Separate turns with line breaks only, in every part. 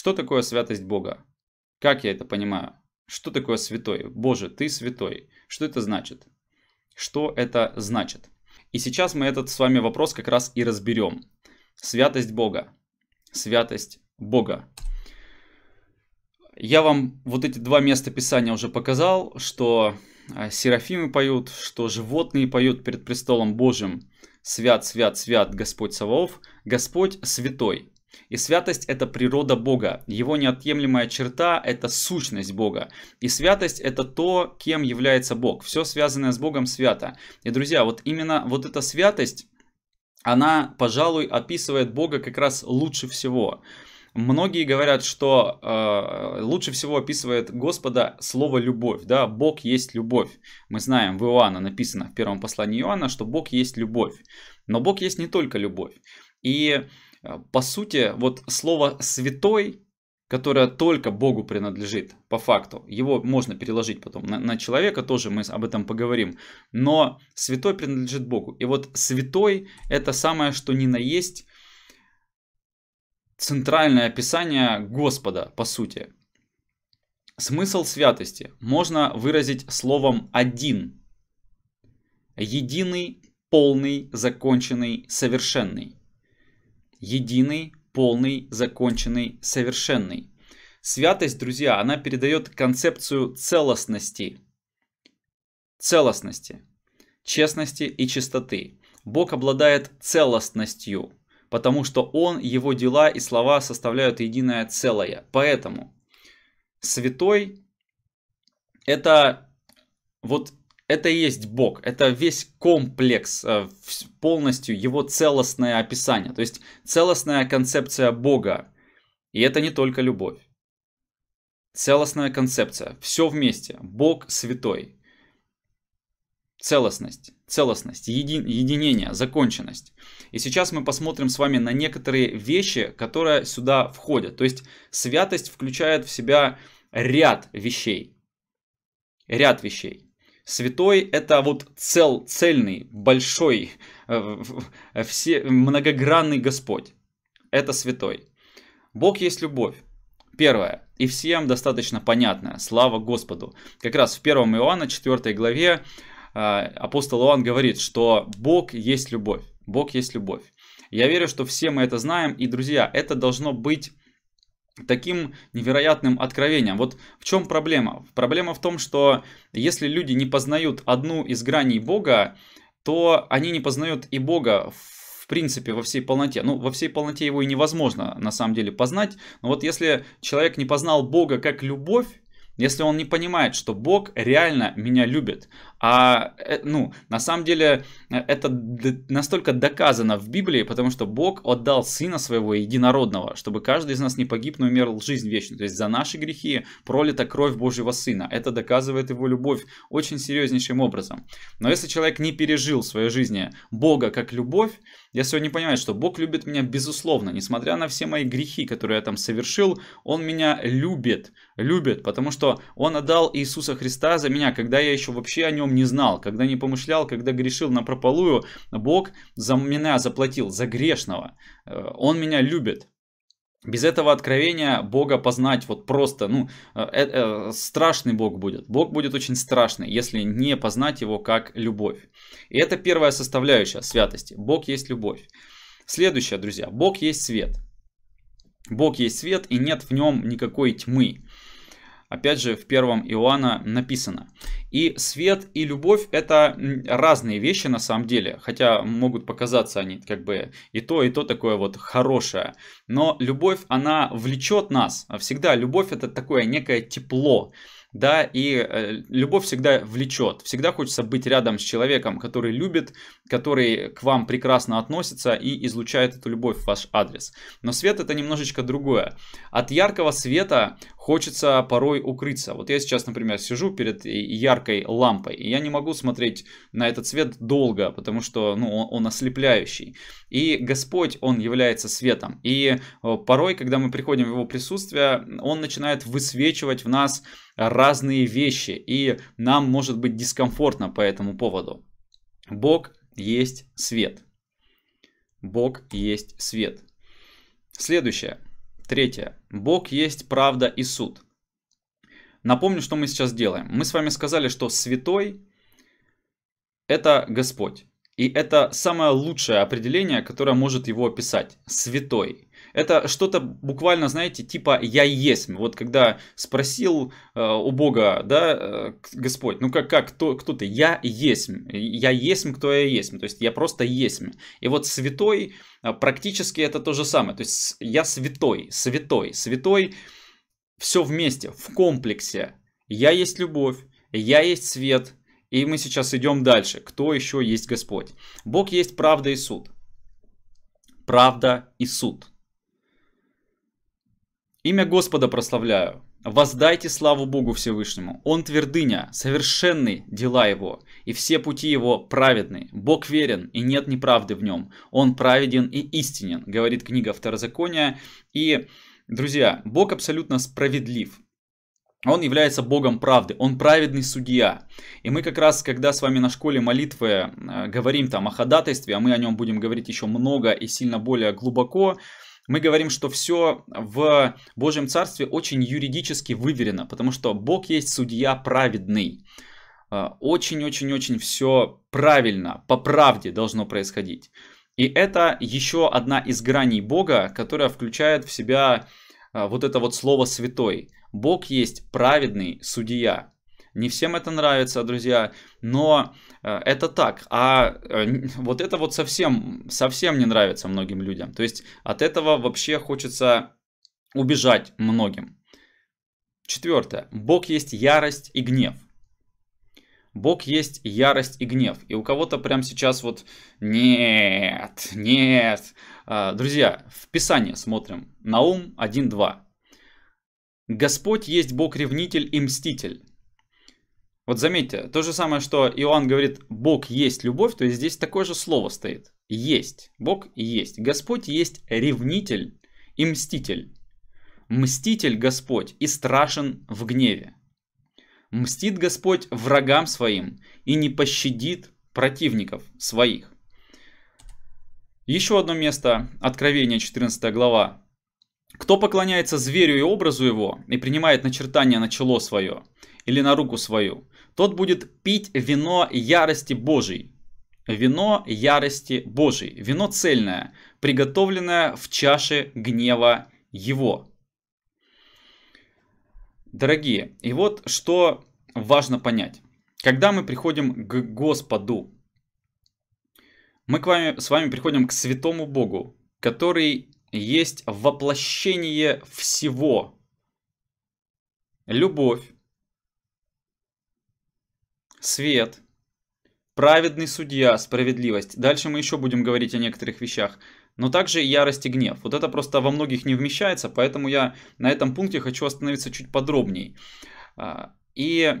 Что такое святость Бога? Как я это понимаю? Что такое святой? Боже, ты святой. Что это значит? Что это значит? И сейчас мы этот с вами вопрос как раз и разберем. Святость Бога. Святость Бога. Я вам вот эти два места Писания уже показал, что э, серафимы поют, что животные поют перед престолом Божьим. Свят, свят, свят Господь Саваоф, Господь святой. И святость – это природа Бога. Его неотъемлемая черта – это сущность Бога. И святость – это то, кем является Бог. Все связанное с Богом свято. И, друзья, вот именно вот эта святость, она, пожалуй, описывает Бога как раз лучше всего. Многие говорят, что э, лучше всего описывает Господа слово любовь. Да? Бог есть любовь. Мы знаем, в Иоанна написано в первом послании Иоанна, что Бог есть любовь. Но Бог есть не только любовь. И Э, по сути, вот слово «святой», которое только Богу принадлежит, по факту, его можно переложить потом на, на человека, тоже мы об этом поговорим, но святой принадлежит Богу. И вот святой – это самое, что ни на есть, центральное описание Господа, по сути. Смысл святости можно выразить словом «один». Единый, полный, законченный, совершенный единый, полный, законченный, совершенный. Святость, друзья, она передает концепцию целостности. Целостности, честности и чистоты. Бог обладает целостностью, потому что Он, Его дела и слова составляют единое целое. Поэтому святой – это вот это и есть Бог. Это весь комплекс, э, полностью его целостное описание. То есть целостная концепция Бога. И это не только любовь. Целостная концепция. Все вместе. Бог святой. Целостность. Целостность. Еди, единение. Законченность. И сейчас мы посмотрим с вами на некоторые вещи, которые сюда входят. То есть святость включает в себя ряд вещей. Ряд вещей. Святой – это вот цел, цельный, большой, э, э, все, многогранный Господь. Это святой. Бог есть любовь. Первое. И всем достаточно понятное. Слава Господу. Как раз в 1 Иоанна 4 главе э, апостол Иоанн говорит, что Бог есть любовь. Бог есть любовь. Я верю, что все мы это знаем. И, друзья, это должно быть таким невероятным откровением. Вот в чем проблема? Проблема в том, что если люди не познают одну из граней Бога, то они не познают и Бога в принципе во всей полноте. Ну, во всей полноте его и невозможно на самом деле познать. Но вот если человек не познал Бога как любовь, если он не понимает, что Бог реально меня любит, а э, ну, на самом деле э, это настолько доказано в Библии, потому что Бог отдал Сына Своего Единородного, чтобы каждый из нас не погиб, но умерл жизнь вечную. То есть за наши грехи пролита кровь Божьего Сына. Это доказывает его любовь очень серьезнейшим образом. Но если человек не пережил в своей жизни Бога как любовь, я сегодня понимаю, что Бог любит меня безусловно, несмотря на все мои грехи, которые я там совершил, Он меня любит, любит, потому что Он отдал Иисуса Христа за меня, когда я еще вообще о Нем не знал, когда не помышлял, когда грешил на прополую, Бог за меня заплатил, за грешного. Э, Он меня любит. Без этого откровения Бога познать вот просто, ну, э, э, э, страшный Бог будет. Бог будет очень страшный, если не познать его как любовь. И это первая составляющая святости. Бог есть любовь. Следующее, друзья. Бог есть свет. Бог есть свет, и нет в нем никакой тьмы. Опять же, в первом Иоанна написано. И свет и любовь это разные вещи на самом деле, хотя могут показаться они как бы и то, и то такое вот хорошее. Но любовь, она влечет нас всегда. Любовь это такое некое тепло да, и э, любовь всегда влечет, всегда хочется быть рядом с человеком, который любит, который к вам прекрасно относится и излучает эту любовь в ваш адрес. Но свет это немножечко другое. От яркого света хочется порой укрыться. Вот я сейчас, например, сижу перед яркой лампой, и я не могу смотреть на этот свет долго, потому что ну, он, он ослепляющий. И Господь, Он является светом. И э, порой, когда мы приходим в Его присутствие, Он начинает высвечивать в нас разные вещи, и нам может быть дискомфортно по этому поводу. Бог есть свет. Бог есть свет. Следующее. Третье. Бог есть правда и суд. Напомню, что мы сейчас делаем. Мы с вами сказали, что святой – это Господь. И это самое лучшее определение, которое может его описать. Святой это что-то буквально, знаете, типа «я есть». Вот когда спросил э, у Бога, да, э, Господь, ну как, как кто, кто ты? «Я есть». «Я есть, кто я есть». То есть я просто есть. И вот святой э, практически это то же самое. То есть я святой, святой, святой все вместе, в комплексе. Я есть любовь, я есть свет, и мы сейчас идем дальше. Кто еще есть Господь? Бог есть правда и суд. Правда и суд. Имя Господа прославляю. Воздайте славу Богу Всевышнему. Он твердыня, совершенны дела его, и все пути его праведны. Бог верен, и нет неправды в нем. Он праведен и истинен, говорит книга Второзакония. И, друзья, Бог абсолютно справедлив. Он является Богом правды, Он праведный судья. И мы как раз, когда с вами на школе молитвы э, говорим там о ходатайстве, а мы о нем будем говорить еще много и сильно более глубоко, мы говорим, что все в Божьем Царстве очень юридически выверено, потому что Бог есть судья праведный. А, очень-очень-очень все правильно, по правде должно происходить. И это еще одна из граней Бога, которая включает в себя а, вот это вот слово «святой». Бог есть праведный судья. Не всем это нравится, друзья, но э, это так. А э, вот это вот совсем, совсем не нравится многим людям. То есть от этого вообще хочется убежать многим. Четвертое. Бог есть ярость и гнев. Бог есть ярость и гнев. И у кого-то прямо сейчас вот нет, нет. А, друзья, в Писании смотрим. Наум 1.2. Господь есть Бог ревнитель и мститель, вот заметьте, то же самое, что Иоанн говорит «Бог есть любовь», то есть здесь такое же слово стоит. «Есть». Бог есть. Господь есть ревнитель и мститель. Мститель Господь и страшен в гневе. Мстит Господь врагам своим и не пощадит противников своих. Еще одно место, Откровения 14 глава. «Кто поклоняется зверю и образу его и принимает начертание на чело свое или на руку свою, тот будет пить вино ярости Божией. Вино ярости Божией, вино цельное, приготовленное в чаше гнева его. Дорогие, и вот что важно понять. Когда мы приходим к Господу, мы к вами, с вами приходим к святому Богу, который есть воплощение всего. Любовь, свет, праведный судья, справедливость. Дальше мы еще будем говорить о некоторых вещах. Но также ярость и гнев. Вот это просто во многих не вмещается, поэтому я на этом пункте хочу остановиться чуть подробней. А, и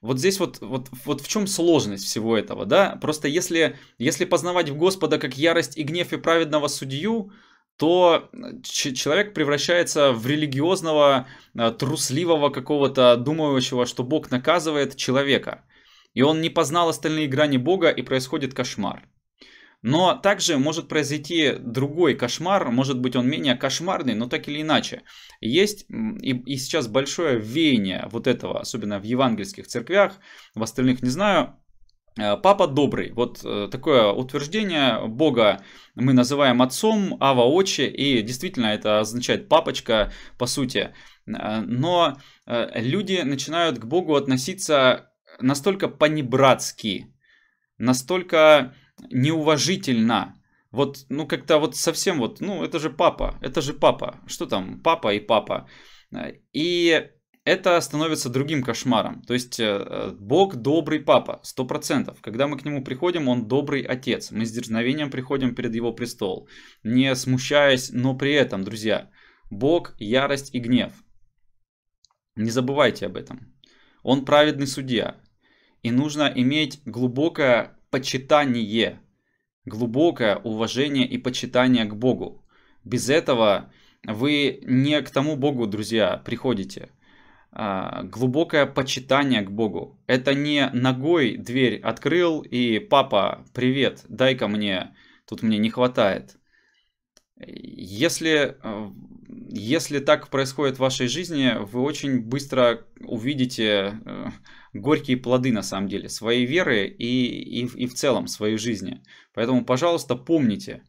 вот здесь вот, вот, вот в чем сложность всего этого, да? Просто если, если познавать в Господа как ярость и гнев и праведного судью, то э, человек превращается в религиозного, э, трусливого какого-то, думающего, что Бог наказывает человека и он не познал остальные грани Бога, и происходит кошмар. Но также может произойти другой кошмар, может быть он менее кошмарный, но так или иначе. Есть и, и сейчас большое веяние вот этого, особенно в евангельских церквях, в остальных не знаю, э, Папа добрый. Вот э, такое утверждение Бога мы называем отцом, ава очи, и действительно это означает папочка по сути. Э, но люди начинают к Богу относиться настолько понебратски, настолько неуважительно. Вот, ну, как-то вот совсем вот, ну, это же папа, это же папа. Что там, папа и папа. И это становится другим кошмаром. То есть э, Бог добрый папа, сто процентов. Когда мы к нему приходим, он добрый отец. Мы с дерзновением приходим перед его престол, не смущаясь, но при этом, друзья, Бог ярость и гнев. Не забывайте об этом. Он праведный судья. И нужно иметь глубокое почитание, глубокое уважение и почитание к Богу. Без этого вы не к тому Богу, друзья, приходите. А, глубокое почитание к Богу. Это не ногой дверь открыл и «папа, привет, дай-ка мне, тут мне не хватает». Если, э, если так происходит в вашей жизни, вы очень быстро увидите э, горькие плоды на самом деле своей веры и, и, и в целом своей жизни. Поэтому, пожалуйста, помните,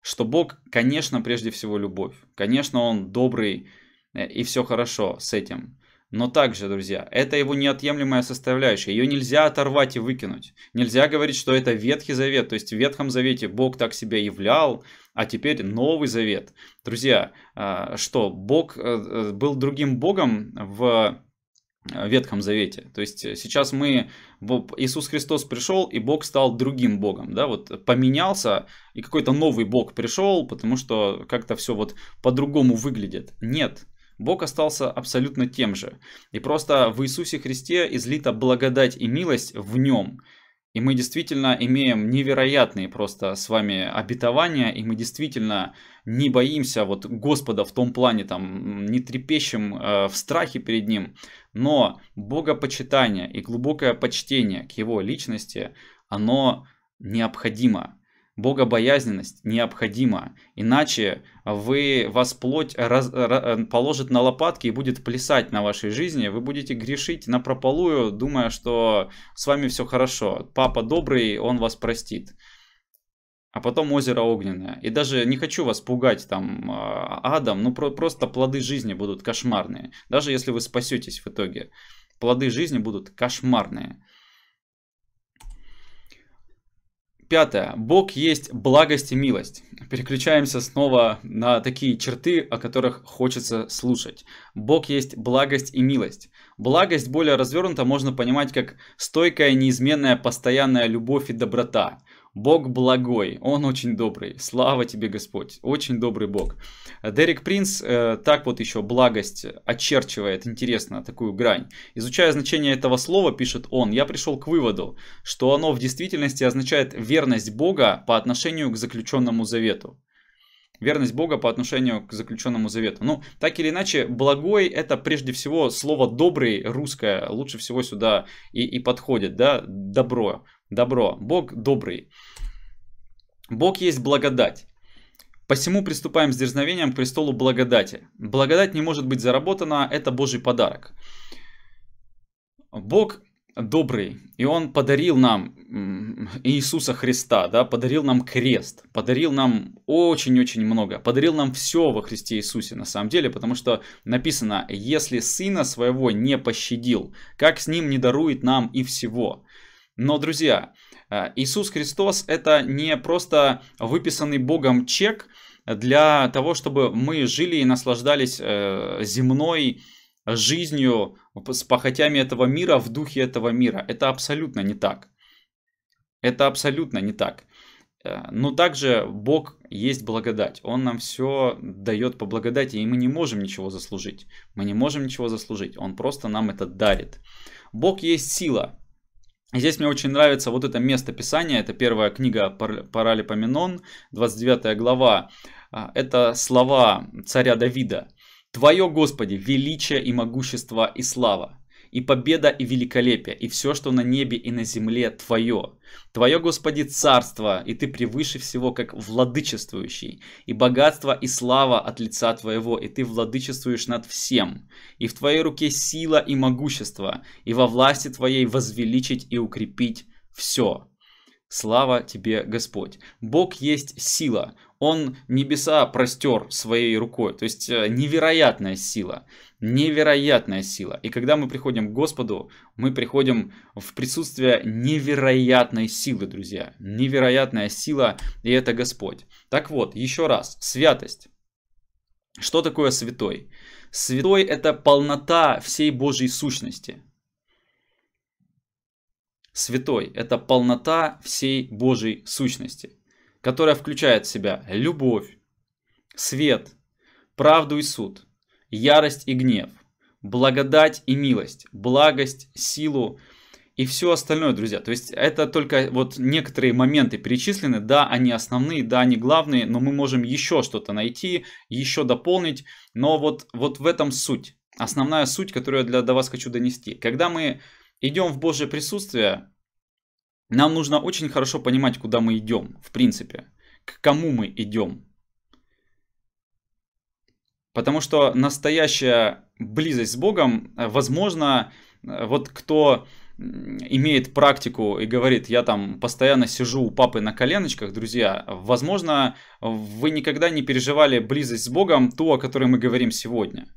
что Бог, конечно, прежде всего любовь. Конечно, Он добрый э, и все хорошо с этим. Но также, друзья, это его неотъемлемая составляющая. Ее нельзя оторвать и выкинуть. Нельзя говорить, что это Ветхий Завет. То есть в Ветхом Завете Бог так себя являл, а теперь Новый Завет. Друзья, а, что Бог э, э, был другим Богом в Э, Ветхом Завете. То есть э, сейчас мы, Иисус Христос пришел, и Бог стал другим Богом, да, вот поменялся, и какой-то новый Бог пришел, потому что как-то все вот по-другому выглядит. Нет, Бог остался абсолютно тем же. И просто в Иисусе Христе излита благодать и милость в нем. И мы действительно имеем невероятные просто с вами обетования, и мы действительно не боимся вот Господа в том плане, там, не трепещем э, в страхе перед Ним, но богопочитание и глубокое почтение к его личности, оно необходимо. Богобоязненность необходима, иначе вы, вас плоть раз, раз, положит на лопатки и будет плясать на вашей жизни, вы будете грешить на прополую, думая, что с вами все хорошо, папа добрый, он вас простит а потом озеро огненное. И даже не хочу вас пугать там а, адом, ну про просто плоды жизни будут кошмарные. Даже если вы спасетесь в итоге, плоды жизни будут кошмарные. Пятое. Бог есть благость и милость. Переключаемся снова на такие черты, о которых хочется слушать. Бог есть благость и милость. Благость более развернуто можно понимать как стойкая, неизменная, постоянная любовь и доброта – Бог благой, Он очень добрый. Слава тебе, Господь. Очень добрый Бог. Дерек Принц э, так вот еще благость очерчивает, интересно, такую грань. Изучая значение этого слова, пишет он, я пришел к выводу, что оно в действительности означает верность Бога по отношению к заключенному завету верность Бога по отношению к заключенному завету. Ну, так или иначе, благой это прежде всего слово добрый русское, лучше всего сюда и, и подходит, да, добро добро. Бог добрый. Бог есть благодать. Посему приступаем с дерзновением к престолу благодати. Благодать не может быть заработана, это Божий подарок. Бог добрый, и Он подарил нам Иисуса Христа, да, подарил нам крест, подарил нам очень-очень много, подарил нам все во Христе Иисусе на самом деле, потому что написано, если Сына Своего не пощадил, как с Ним не дарует нам и всего. Но, друзья, э, Иисус Христос это не просто выписанный Богом чек для того, чтобы мы жили и наслаждались э, земной жизнью с похотями этого мира в духе этого мира. Это абсолютно не так. Это абсолютно не так. Э, но также Бог есть благодать. Он нам все дает по благодати, и мы не можем ничего заслужить. Мы не можем ничего заслужить. Он просто нам это дарит. Бог есть сила. Здесь мне очень нравится вот это место писания, это первая книга Паралипоменон, 29 глава. А, это слова царя Давида. «Твое, Господи, величие и могущество и слава, и победа, и великолепие, и все, что на небе и на земле Твое. Твое, Господи, царство, и Ты превыше всего, как владычествующий, и богатство, и слава от лица Твоего, и Ты владычествуешь над всем, и в Твоей руке сила и могущество, и во власти Твоей возвеличить и укрепить все. Слава тебе, Господь. Бог есть сила. Он небеса простер своей рукой. То есть э, невероятная сила. Невероятная сила. И когда мы приходим к Господу, мы приходим в присутствие невероятной силы, друзья. Невероятная сила, и это Господь. Так вот, еще раз, святость. Что такое святой? Святой – это полнота всей Божьей сущности. Святой – это полнота всей Божьей сущности, которая включает в себя любовь, свет, правду и суд, ярость и гнев, благодать и милость, благость, силу и все остальное, друзья. То есть это только вот некоторые моменты перечислены. Да, они основные, да, они главные, но мы можем еще что-то найти, еще дополнить. Но вот, вот в этом суть. Основная суть, которую я для, до вас хочу донести. Когда мы идем в Божье присутствие, нам нужно очень хорошо понимать, куда мы идем, в принципе, к кому мы идем. Потому что настоящая близость с Богом, э, возможно, э, вот кто имеет практику и говорит, я там постоянно сижу у папы на коленочках, друзья, возможно, вы никогда не переживали близость с Богом, ту, о которой мы говорим сегодня.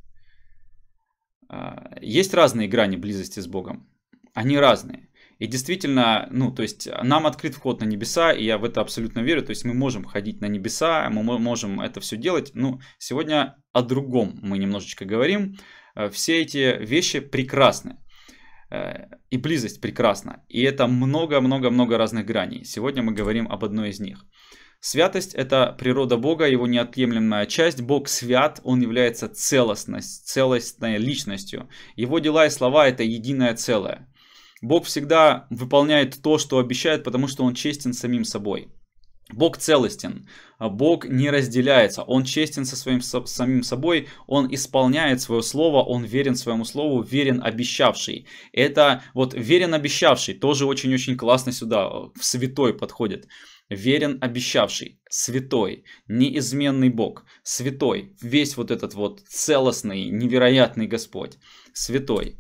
Э, есть разные грани близости с Богом они разные. И действительно, ну, то есть нам открыт вход на небеса, и я в это абсолютно верю. То есть мы можем ходить на небеса, мы можем это все делать. Ну, сегодня о другом мы немножечко говорим. Э, все эти вещи прекрасны. Э, и близость прекрасна. И это много-много-много разных граней. Сегодня мы говорим об одной из них. Святость – это природа Бога, его неотъемлемая часть. Бог свят, он является целостность, целостной личностью. Его дела и слова – это единое целое. Бог всегда выполняет то, что обещает, потому что Он честен самим собой. Бог целостен, Бог не разделяется, Он честен со своим со, самим собой, Он исполняет свое слово, Он верен своему слову, верен обещавший. Это вот верен обещавший тоже очень-очень классно сюда, э, в святой подходит. Верен обещавший, святой, неизменный Бог, святой, весь вот этот вот целостный, невероятный Господь, святой.